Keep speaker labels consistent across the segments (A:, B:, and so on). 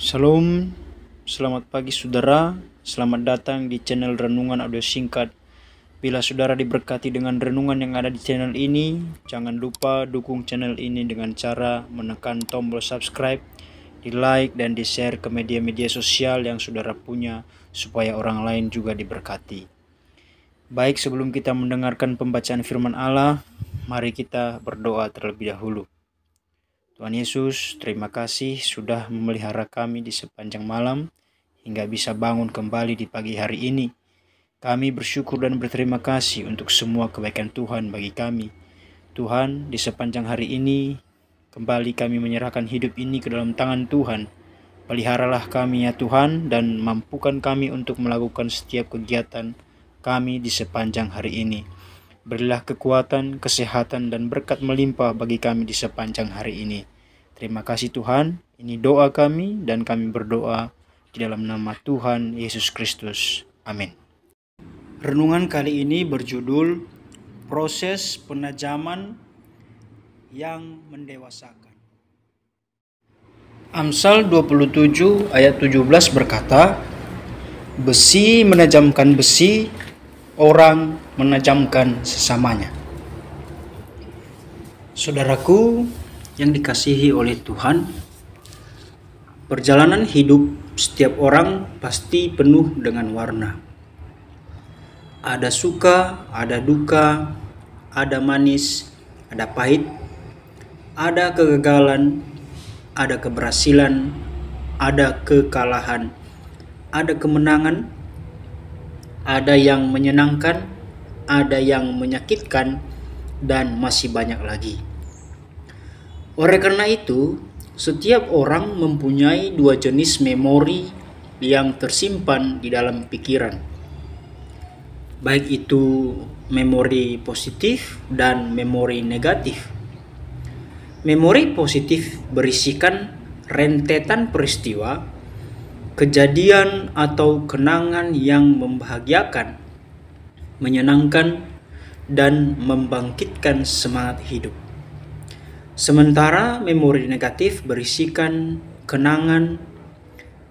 A: Shalom, selamat pagi saudara, selamat datang di channel Renungan Audio Singkat. Bila saudara diberkati dengan renungan yang ada di channel ini, jangan lupa dukung channel ini dengan cara menekan tombol subscribe, di like dan di share ke media-media sosial yang saudara punya supaya orang lain juga diberkati. Baik sebelum kita mendengarkan pembacaan firman Allah, mari kita berdoa terlebih dahulu. Tuhan Yesus, terima kasih sudah memelihara kami di sepanjang malam hingga bisa bangun kembali di pagi hari ini. Kami bersyukur dan berterima kasih untuk semua kebaikan Tuhan bagi kami. Tuhan, di sepanjang hari ini, kembali kami menyerahkan hidup ini ke dalam tangan Tuhan. Peliharalah kami ya Tuhan dan mampukan kami untuk melakukan setiap kegiatan kami di sepanjang hari ini. Berilah kekuatan, kesehatan, dan berkat melimpah bagi kami di sepanjang hari ini. Terima kasih Tuhan, ini doa kami dan kami berdoa di dalam nama Tuhan Yesus Kristus. Amin. Renungan kali ini berjudul Proses Penajaman yang Mendewasakan. Amsal 27 ayat 17 berkata, Besi menajamkan besi, orang menajamkan sesamanya. Saudaraku yang dikasihi oleh Tuhan, perjalanan hidup setiap orang pasti penuh dengan warna. Ada suka, ada duka, ada manis, ada pahit, ada kegagalan, ada keberhasilan, ada kekalahan, ada kemenangan, ada yang menyenangkan, ada yang menyakitkan, dan masih banyak lagi. Oleh karena itu, setiap orang mempunyai dua jenis memori yang tersimpan di dalam pikiran, baik itu memori positif dan memori negatif. Memori positif berisikan rentetan peristiwa, kejadian, atau kenangan yang membahagiakan menyenangkan, dan membangkitkan semangat hidup. Sementara memori negatif berisikan kenangan,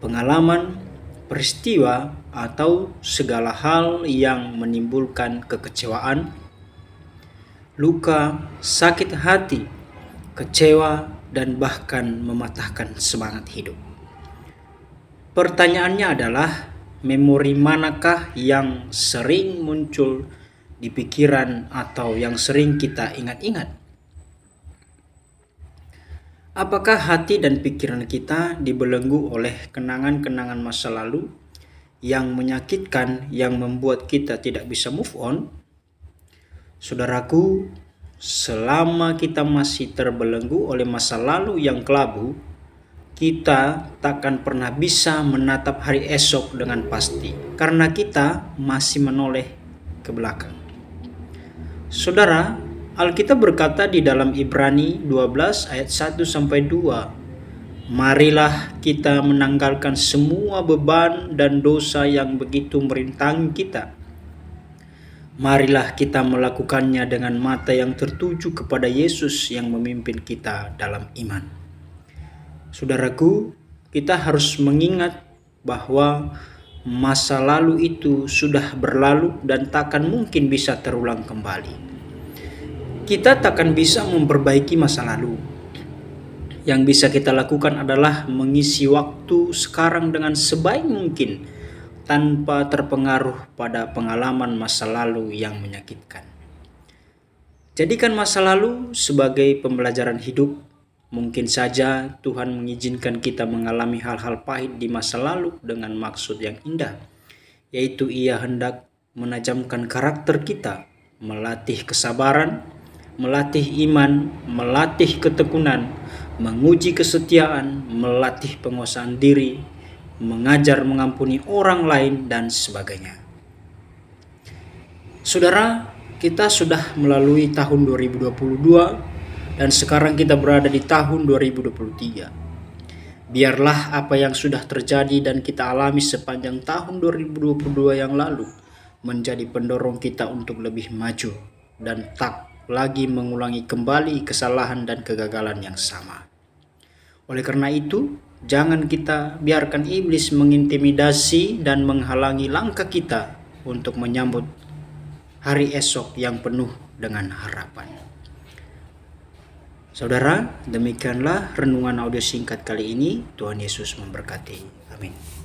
A: pengalaman, peristiwa, atau segala hal yang menimbulkan kekecewaan, luka, sakit hati, kecewa, dan bahkan mematahkan semangat hidup. Pertanyaannya adalah, memori manakah yang sering muncul di pikiran atau yang sering kita ingat-ingat? Apakah hati dan pikiran kita dibelenggu oleh kenangan-kenangan masa lalu yang menyakitkan, yang membuat kita tidak bisa move on? Saudaraku, selama kita masih terbelenggu oleh masa lalu yang kelabu, kita takkan pernah bisa menatap hari esok dengan pasti karena kita masih menoleh ke belakang. Saudara, Alkitab berkata di dalam Ibrani 12 ayat 1 sampai 2, "Marilah kita menanggalkan semua beban dan dosa yang begitu merintangi kita." Marilah kita melakukannya dengan mata yang tertuju kepada Yesus yang memimpin kita dalam iman saudaraku, kita harus mengingat bahwa masa lalu itu sudah berlalu dan takkan mungkin bisa terulang kembali. Kita takkan bisa memperbaiki masa lalu. Yang bisa kita lakukan adalah mengisi waktu sekarang dengan sebaik mungkin tanpa terpengaruh pada pengalaman masa lalu yang menyakitkan. Jadikan masa lalu sebagai pembelajaran hidup Mungkin saja Tuhan mengizinkan kita mengalami hal-hal pahit di masa lalu dengan maksud yang indah, yaitu Ia hendak menajamkan karakter kita, melatih kesabaran, melatih iman, melatih ketekunan, menguji kesetiaan, melatih penguasaan diri, mengajar mengampuni orang lain, dan sebagainya. Saudara, kita sudah melalui tahun 2022 dan sekarang kita berada di tahun 2023. Biarlah apa yang sudah terjadi dan kita alami sepanjang tahun 2022 yang lalu menjadi pendorong kita untuk lebih maju dan tak lagi mengulangi kembali kesalahan dan kegagalan yang sama. Oleh karena itu, jangan kita biarkan iblis mengintimidasi dan menghalangi langkah kita untuk menyambut hari esok yang penuh dengan harapan. Saudara, demikianlah renungan audio singkat kali ini. Tuhan Yesus memberkati. Amin.